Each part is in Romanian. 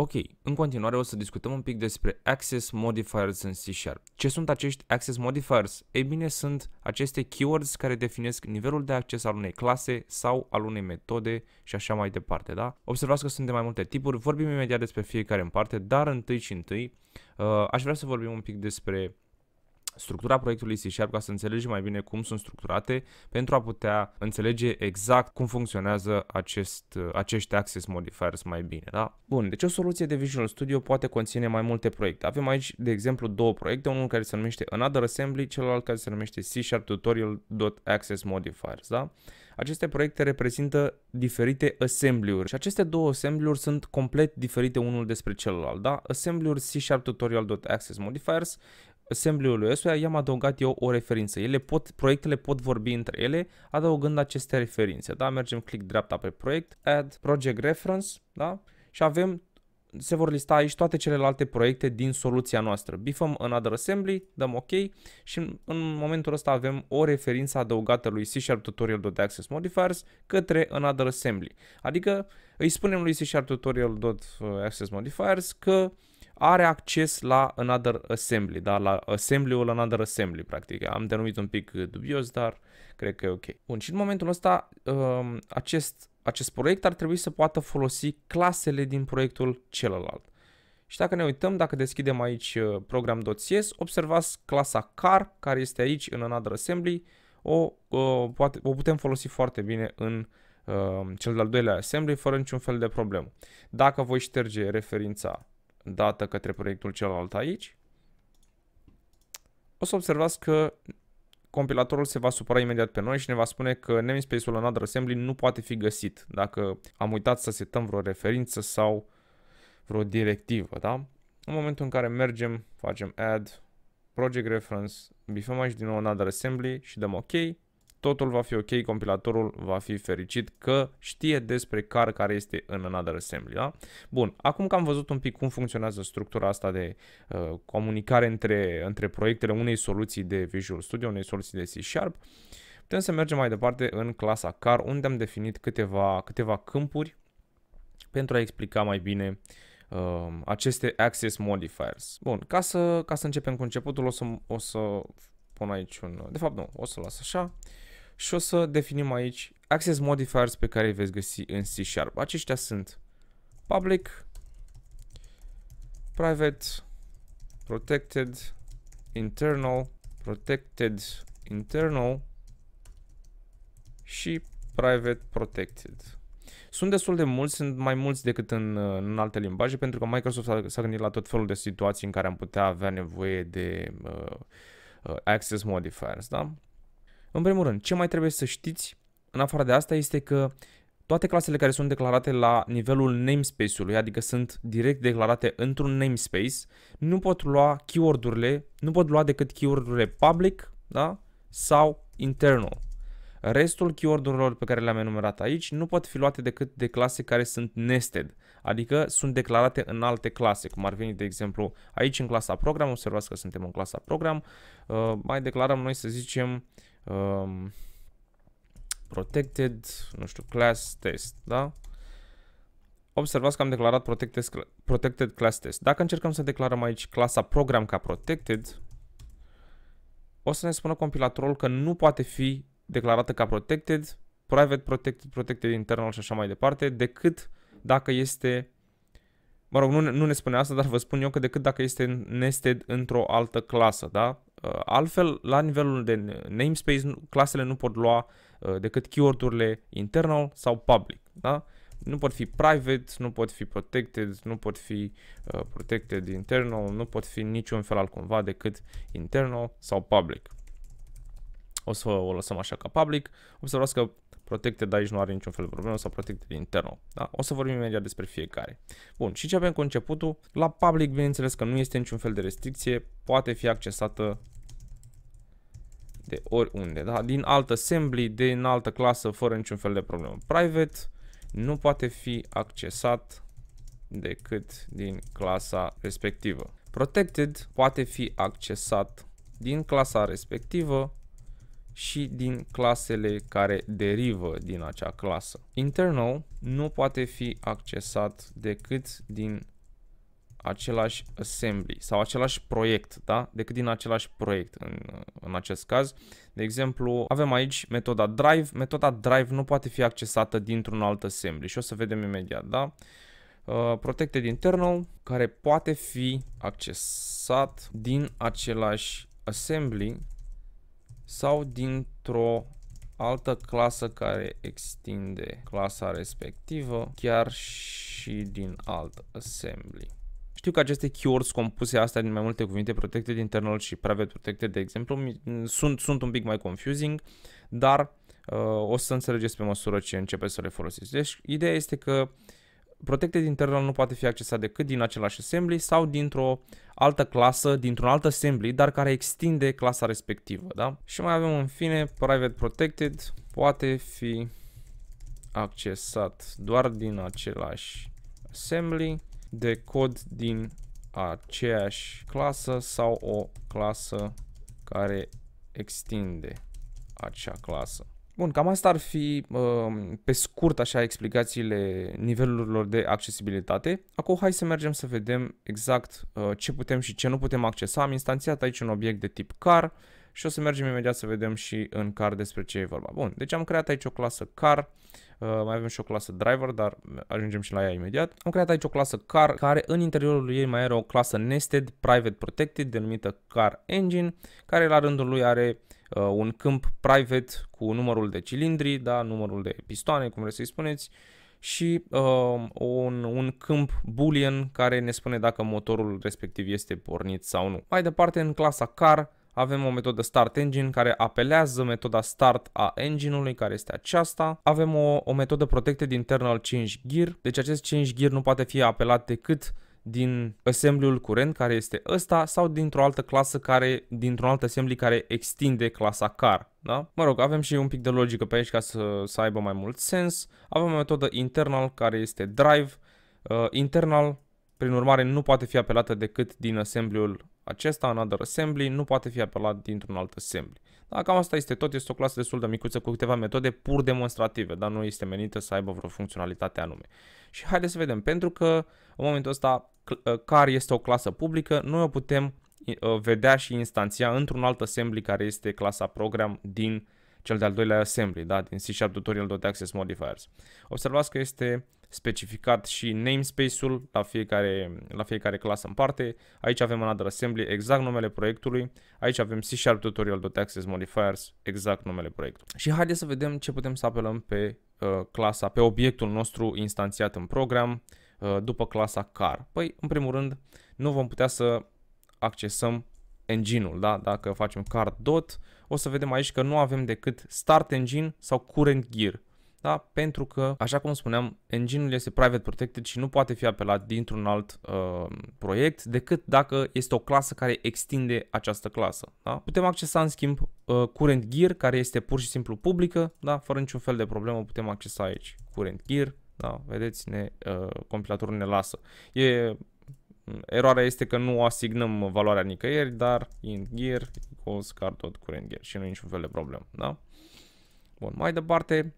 Ok, în continuare o să discutăm un pic despre Access Modifiers în C Sharp. Ce sunt acești Access Modifiers? Ei bine, sunt aceste keywords care definesc nivelul de acces al unei clase sau al unei metode și așa mai departe, da? Observați că sunt de mai multe tipuri, vorbim imediat despre fiecare în parte, dar întâi și întâi uh, aș vrea să vorbim un pic despre structura proiectului C Sharp ca să înțelegi mai bine cum sunt structurate pentru a putea înțelege exact cum funcționează acest, acești access modifiers mai bine. Da? Bun, deci o soluție de Visual Studio poate conține mai multe proiecte. Avem aici, de exemplu, două proiecte, unul care se numește Another Assembly, celălalt care se numește C Sharp Tutorial.access modifiers. Da? Aceste proiecte reprezintă diferite assembly-uri și aceste două assembly-uri sunt complet diferite unul despre celălalt. Da? Assembly-uri C Sharp Tutorial.access modifiers assembly-ului ăsta i-am adăugat eu o referință. Ele pot, proiectele pot vorbi între ele adăugând aceste referințe. Da? Mergem click dreapta pe proiect, add project reference da? și avem se vor lista aici toate celelalte proiecte din soluția noastră. Bifăm Other Assembly, dăm OK și în, momentul ăsta avem o referință adăugată lui C-Sharp access Modifiers către Other Assembly. Adică îi spunem lui C-Sharp uh, access Modifiers că uh, are acces la Another Assembly, da? la Assembly-ul Another Assembly, practic. Am denumit un pic dubios, dar cred că e ok. Bun, și în momentul ăsta, um, acest, acest proiect ar trebui să poată folosi clasele din proiectul celălalt. Și dacă ne uităm, dacă deschidem aici uh, program.cs, observați clasa car, care este aici în Another Assembly, o, o, poate, o putem folosi foarte bine în um, cel de-al doilea assembly fără niciun fel de problemă. Dacă voi șterge referința dată către proiectul celălalt aici, o să observați că compilatorul se va supăra imediat pe noi și ne va spune că namespace-ul Another Assembly nu poate fi găsit dacă am uitat să setăm vreo referință sau vreo directivă, da? În momentul în care mergem, facem add, project reference, bifăm aici din nou Another Assembly și dăm OK, totul va fi ok, compilatorul va fi fericit că știe despre car care este în Another Assembly. Da? Bun, acum că am văzut un pic cum funcționează structura asta de uh, comunicare între, între proiectele unei soluții de Visual Studio, unei soluții de C Sharp, putem să mergem mai departe în clasa car, unde am definit câteva, câteva câmpuri pentru a explica mai bine uh, aceste access modifiers. Bun, ca să, ca să începem cu începutul, o să, o să pun aici un... De fapt, nu, o să las așa. Și o să definim aici access modifiers pe care îi veți găsi în C Sharp. Aceștia sunt public, private, protected, internal, protected, internal și private protected. Sunt destul de mulți, sunt mai mulți decât în, în alte limbaje, pentru că Microsoft s-a gândit la tot felul de situații în care am putea avea nevoie de uh, Uh, access modifiers, da? În primul rând, ce mai trebuie să știți în afară de asta este că toate clasele care sunt declarate la nivelul namespace-ului, adică sunt direct declarate într-un namespace, nu pot lua keyword-urile, nu pot lua decât keyword-urile public, da? sau internal. Restul keyword-urilor pe care le-am enumerat aici nu pot fi luate decât de clase care sunt nested adică sunt declarate în alte clase, cum ar veni, de exemplu, aici în clasa program, observați că suntem în clasa program, uh, mai declarăm noi, să zicem, um, protected, nu știu, class test, da? Observați că am declarat protected, protected class test. Dacă încercăm să declarăm aici clasa program ca protected, o să ne spună compilatorul că nu poate fi declarată ca protected, private protected, protected internal și așa mai departe, decât dacă este, mă rog, nu, nu ne spune asta, dar vă spun eu că decât dacă este nested într-o altă clasă, da? Uh, altfel, la nivelul de namespace, clasele nu pot lua uh, decât keyword-urile internal sau public, da? Nu pot fi private, nu pot fi protected, nu pot fi uh, protected internal, nu pot fi niciun fel altcumva decât internal sau public. O să o lăsăm așa ca public. Observați că Protected aici nu are niciun fel de problemă sau Protected internal. Da? O să vorbim imediat despre fiecare. Bun, și ce avem cu începutul? La public, bineînțeles că nu este niciun fel de restricție, poate fi accesată de oriunde, da? din altă assembly, din altă clasă, fără niciun fel de problemă. Private nu poate fi accesat decât din clasa respectivă. Protected poate fi accesat din clasa respectivă și din clasele care derivă din acea clasă. Internal nu poate fi accesat decât din același assembly sau același proiect, da? decât din același proiect în, în acest caz. De exemplu, avem aici metoda drive. Metoda drive nu poate fi accesată dintr-un alt assembly și o să vedem imediat. Da? Uh, protected internal care poate fi accesat din același assembly sau dintr-o altă clasă care extinde clasa respectivă chiar și din alt assembly. Știu că aceste keywords compuse astea din mai multe cuvinte, protected internal și private protected, de exemplu, sunt, sunt un pic mai confusing, dar uh, o să înțelegeți pe măsură ce începeți să le folosiți. Deci, ideea este că uh, Protected internal nu poate fi accesat decât din același assembly sau dintr-o altă clasă, dintr-un alt assembly, dar care extinde clasa respectivă. Da? Și mai avem în fine private protected poate fi accesat doar din același assembly, de cod din aceeași clasă sau o clasă care extinde acea clasă. Bun, cam asta ar fi um, pe scurt așa explicațiile nivelurilor de accesibilitate. Acum hai să mergem să vedem exact uh, ce putem și ce nu putem accesa. Am instanțiat aici un obiect de tip car și o să mergem imediat să vedem și în car despre ce e vorba. Bun, deci am creat aici o clasă car Uh, mai avem și o clasă driver, dar ajungem și la ea imediat. Am creat aici o clasă car, care în interiorul ei mai are o clasă nested private protected, denumită car engine, care la rândul lui are uh, un câmp private cu numărul de cilindri, da, numărul de pistoane, cum vreți să-i spuneți, și uh, un, un câmp boolean care ne spune dacă motorul respectiv este pornit sau nu. Mai departe, în clasa car, avem o metodă start engine care apelează metoda start a engine-ului, care este aceasta. Avem o, o metodă protected internal change gear, deci acest change gear nu poate fi apelat decât din assembly-ul curent care este ăsta sau dintr-o altă clasă care, dintr-un alt assembly care extinde clasa car. Da? Mă rog, avem și un pic de logică pe aici ca să, să aibă mai mult sens. Avem o metodă internal care este drive. Uh, internal, prin urmare, nu poate fi apelată decât din assembly-ul acesta, în Other Assembly, nu poate fi apelat dintr-un alt assembly. Da, cam asta este tot, este o clasă destul de micuță cu câteva metode pur demonstrative, dar nu este menită să aibă vreo funcționalitate anume. Și haideți să vedem, pentru că în momentul ăsta ă, car este o clasă publică, noi o putem ă, vedea și instanția într-un alt assembly care este clasa program din cel de-al doilea assembly, da, din c Tutorial Tutorial Access Modifiers. Observați că este specificat și namespace-ul la fiecare, la fiecare clasă în parte. Aici avem another assembly, exact numele proiectului. Aici avem C-Sharp Tutorial Access Modifiers, exact numele proiectului. Și haideți să vedem ce putem să apelăm pe uh, clasa, pe obiectul nostru instanțiat în program uh, după clasa car. Păi, în primul rând, nu vom putea să accesăm engine-ul, da? Dacă facem card dot, o să vedem aici că nu avem decât start engine sau current gear. Da? Pentru că, așa cum spuneam, engine-ul este private protected și nu poate fi apelat dintr-un alt uh, proiect decât dacă este o clasă care extinde această clasă. Da? Putem accesa, în schimb, uh, current gear, care este pur și simplu publică, da? fără niciun fel de problemă putem accesa aici current gear, da? vedeți, ne, uh, compilatorul ne lasă. E Eroarea este că nu asignăm valoarea nicăieri, dar in gear equals car tot curent gear și nu e niciun fel de problem, da? Bun, mai departe,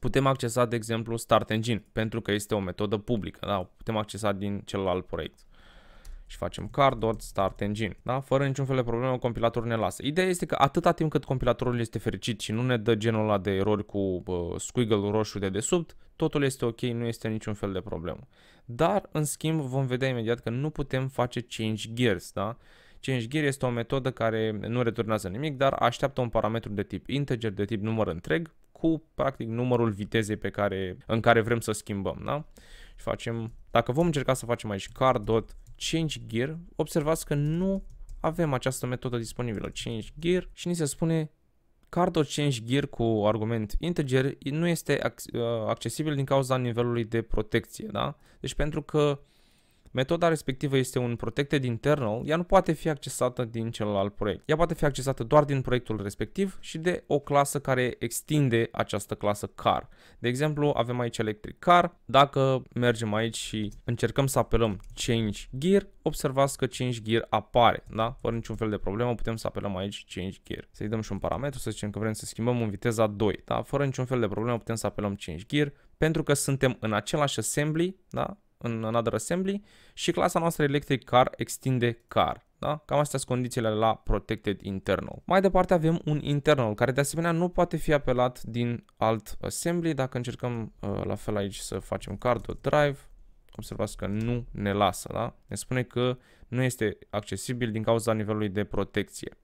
putem accesa, de exemplu, Start Engine, pentru că este o metodă publică, da? Putem accesa din celălalt proiect. Și facem start engine, da? Fără niciun fel de problemă, compilatorul ne lasă. Ideea este că atâta timp cât compilatorul este fericit și nu ne dă genul ăla de erori cu uh, squiggle roșu de desubt, totul este ok, nu este niciun fel de problemă. Dar, în schimb, vom vedea imediat că nu putem face change gears, da? Change gear este o metodă care nu returnează nimic, dar așteaptă un parametru de tip integer, de tip număr întreg, cu, practic, numărul vitezei pe care, în care vrem să schimbăm, da? Și facem, dacă vom încerca să facem aici car.changeGear, observați că nu avem această metodă disponibilă, change gear, și ni se spune Cardul Change Gear cu argument integer nu este uh, accesibil din cauza nivelului de protecție, da? Deci pentru că Metoda respectivă este un protected internal, ea nu poate fi accesată din celălalt proiect. Ea poate fi accesată doar din proiectul respectiv și de o clasă care extinde această clasă car. De exemplu, avem aici electric car. Dacă mergem aici și încercăm să apelăm change gear, observați că change gear apare, da? Fără niciun fel de problemă, putem să apelăm aici change gear. Să-i dăm și un parametru, să zicem că vrem să schimbăm în viteza 2, da? Fără niciun fel de problemă putem să apelăm change gear, pentru că suntem în același assembly, da? în another assembly și clasa noastră electric car extinde car. Da? Cam astea sunt condițiile la protected internal. Mai departe avem un internal, care de asemenea nu poate fi apelat din alt assembly. Dacă încercăm uh, la fel aici să facem drive, observați că nu ne lasă. Da? Ne spune că nu este accesibil din cauza nivelului de protecție.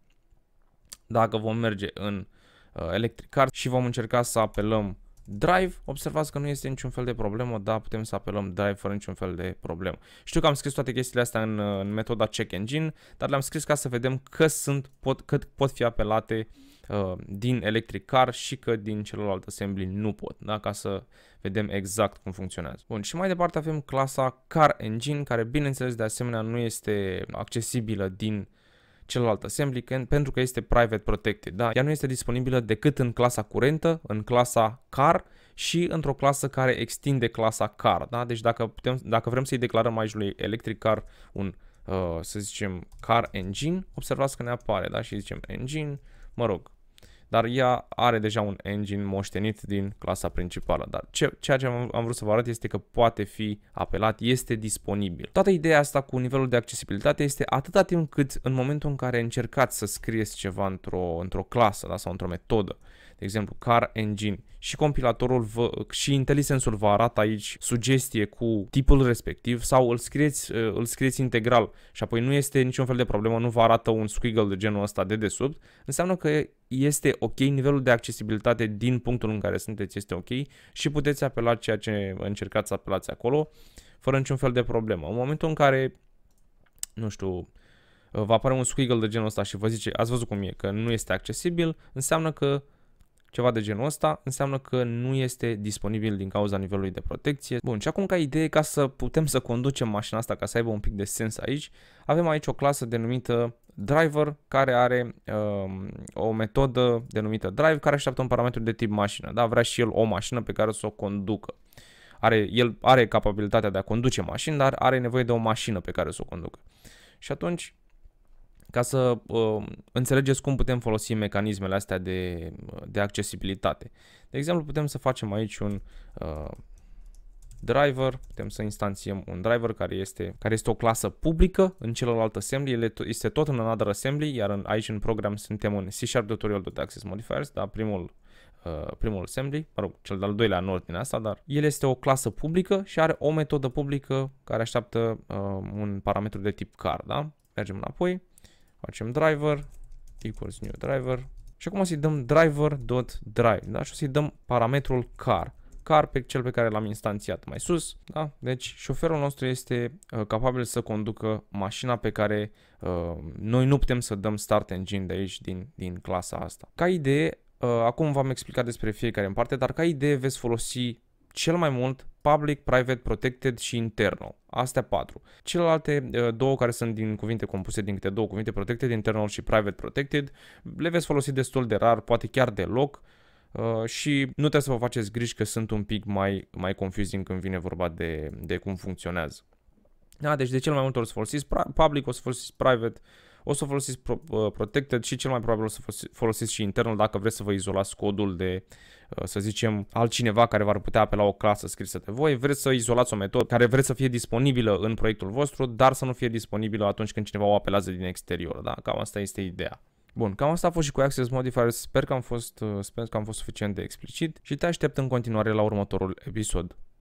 Dacă vom merge în uh, electric car și vom încerca să apelăm Drive, observați că nu este niciun fel de problemă, dar putem să apelăm Drive fără niciun fel de problemă. Știu că am scris toate chestiile astea în, în metoda Check Engine, dar le-am scris ca să vedem că sunt, pot, cât pot fi apelate uh, din Electric Car și că din celălalt assembly nu pot, da, ca să vedem exact cum funcționează. Bun, și mai departe avem clasa Car Engine, care bineînțeles de asemenea nu este accesibilă din uh, celălalt assembly pentru că este private protected. Da? Ea nu este disponibilă decât în clasa curentă, în clasa car și într-o clasă care extinde clasa car. Da? Deci dacă, putem, dacă vrem să-i declarăm aici lui electric car un, uh, să zicem, car engine, observați că ne apare da? și zicem engine, mă rog, dar ea are deja un engine moștenit din clasa principală. Dar ce, ceea ce am, am vrut să vă arăt este că poate fi apelat, este disponibil. Toată ideea asta cu nivelul de accesibilitate este atâta timp cât în momentul în care încercați să scrieți ceva într-o, într-o clasă da, sau într-o metodă, de exemplu Car Engine și compilatorul vă, și IntelliSense-ul vă arată aici sugestie cu tipul respectiv sau îl scrieți, ă, îl scrieți integral și apoi nu este niciun fel de problemă, nu vă arată un squiggle de genul ăsta de desubt, înseamnă că este ok, nivelul de accesibilitate din punctul în care sunteți este ok și puteți apela ceea ce încercați să apelați acolo fără niciun fel de problemă. În momentul în care, nu știu, va apare un squiggle de genul ăsta și vă zice, ați văzut cum e, că nu este accesibil, înseamnă că ceva de genul ăsta, înseamnă că nu este disponibil din cauza nivelului de protecție. Bun, și acum ca idee, ca să putem să conducem mașina asta, ca să aibă un pic de sens aici, avem aici o clasă denumită driver, care are um, o metodă denumită drive, care așteaptă un parametru de tip mașină. Da, vrea și el o mașină pe care să o conducă. Are, el are capabilitatea de a conduce mașină, dar are nevoie de o mașină pe care să o conducă. Și atunci ca să uh, înțelegeți cum putem folosi mecanismele astea de, de accesibilitate. De exemplu, putem să facem aici un uh, driver, putem să instanțiem un driver care este, care este o clasă publică în celălalt assembly, ele este tot în another assembly, iar în, aici în program suntem în C-Sharp access modifiers, dar primul Uh, primul assembly, mă rog, cel de-al doilea în ordinea asta, dar el este o clasă publică și are o metodă publică care așteaptă uh, un parametru de tip car, da? Mergem înapoi Facem driver equals new driver și acum o să-i dăm driver.drive, da? Și o să-i dăm parametrul car. Car pe cel pe care l-am instanțiat mai sus, da? Deci șoferul nostru este uh, capabil să conducă mașina pe care uh, noi nu putem să dăm start engine de aici din, din clasa asta. Ca idee, uh, acum v-am explicat despre fiecare în parte, dar ca idee veți folosi cel mai mult public, private, protected și internal. Astea patru. Celelalte uh, două care sunt din cuvinte compuse din câte două cuvinte, protected, internal și private, protected, le veți folosi destul de rar, poate chiar deloc uh, și nu trebuie să vă faceți griji că sunt un pic mai, mai confusing când vine vorba de, de cum funcționează. Da, deci de cel mai mult ori o să folosiți public, o să folosiți private, o să folosiți uh, Protected și cel mai probabil o să folosiți și internal dacă vreți să vă izolați codul de, uh, să zicem, altcineva care v-ar putea apela o clasă scrisă de voi. Vreți să izolați o metodă care vreți să fie disponibilă în proiectul vostru, dar să nu fie disponibilă atunci când cineva o apelează din exterior. Da? Cam asta este ideea. Bun, cam asta a fost și cu Access Modifier. Sper că am fost, uh, sper că am fost suficient de explicit și te aștept în continuare la următorul episod.